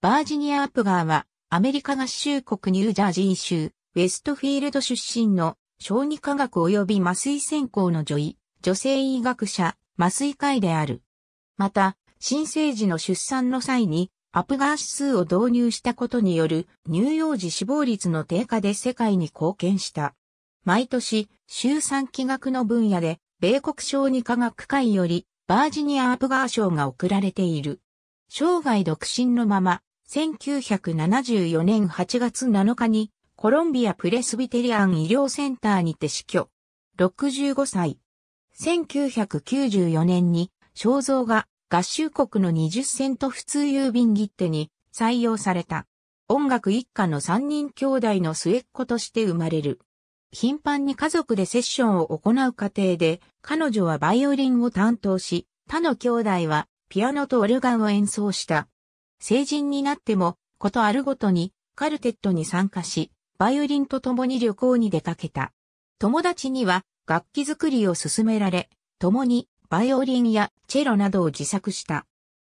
バージニア・アップガーは、アメリカ合衆国ニュージャージー州、ウェストフィールド出身の、小児科学及び麻酔専攻の女医、女性医学者、麻酔科医である。また、新生児の出産の際に、アップガー指数を導入したことによる乳幼児死亡率の低下で世界に貢献した。毎年、週産期学の分野で、米国小児科学会より、バージニア・アップガー賞が贈られている。生涯独身のまま、1974年8月7日にコロンビアプレスビテリアン医療センターにて死去。65歳。1994年に肖像が合衆国の20セント普通郵便切手に採用された。音楽一家の3人兄弟の末っ子として生まれる。頻繁に家族でセッションを行う過程で、彼女はバイオリンを担当し、他の兄弟はピアノとオルガンを演奏した。成人になっても、ことあるごとに、カルテットに参加し、バイオリンと共に旅行に出かけた。友達には、楽器作りを勧められ、共に、バイオリンやチェロなどを自作した。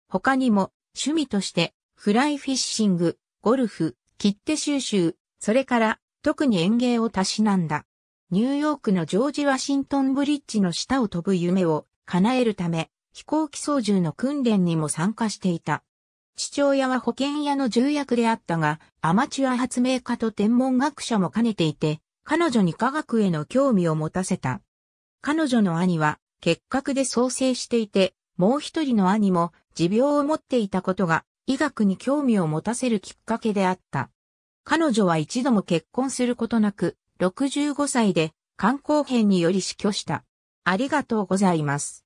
他にも、趣味として、フライフィッシング、ゴルフ、切手収集、それから、特に園芸をたしなんだ。ニューヨークのジョージ・ワシントン・ブリッジの下を飛ぶ夢を叶えるため、飛行機操縦の訓練にも参加していた。父親は保険屋の重役であったが、アマチュア発明家と天文学者も兼ねていて、彼女に科学への興味を持たせた。彼女の兄は、結核で創生していて、もう一人の兄も持病を持っていたことが、医学に興味を持たせるきっかけであった。彼女は一度も結婚することなく、65歳で、肝硬変により死去した。ありがとうございます。